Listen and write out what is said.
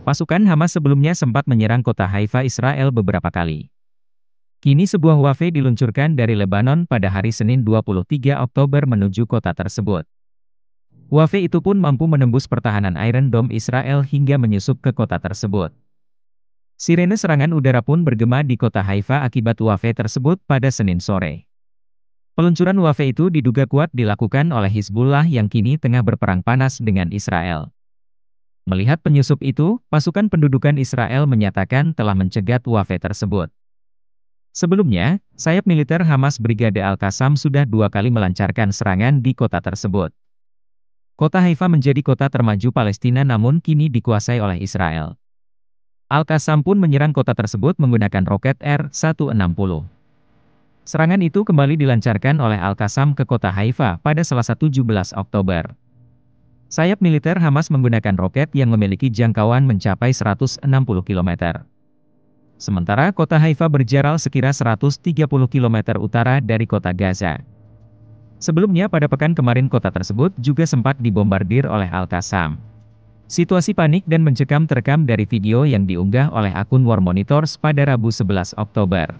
Pasukan Hamas sebelumnya sempat menyerang kota Haifa Israel beberapa kali. Kini sebuah wafe diluncurkan dari Lebanon pada hari Senin 23 Oktober menuju kota tersebut. Wafe itu pun mampu menembus pertahanan Iron Dome Israel hingga menyusup ke kota tersebut. Sirene serangan udara pun bergema di kota Haifa akibat wafe tersebut pada Senin sore. Peluncuran wafe itu diduga kuat dilakukan oleh Hizbullah yang kini tengah berperang panas dengan Israel. Melihat penyusup itu, pasukan pendudukan Israel menyatakan telah mencegat Wafe tersebut. Sebelumnya, sayap militer Hamas Brigade Al-Qassam sudah dua kali melancarkan serangan di kota tersebut. Kota Haifa menjadi kota termaju Palestina namun kini dikuasai oleh Israel. Al-Qassam pun menyerang kota tersebut menggunakan roket R-160. Serangan itu kembali dilancarkan oleh Al-Qassam ke kota Haifa pada Selasa 17 Oktober. Sayap militer Hamas menggunakan roket yang memiliki jangkauan mencapai 160 km. Sementara kota Haifa berjarak sekira 130 km utara dari kota Gaza. Sebelumnya pada pekan kemarin kota tersebut juga sempat dibombardir oleh Al-Qassam. Situasi panik dan mencekam terekam dari video yang diunggah oleh akun War Monitors pada Rabu 11 Oktober.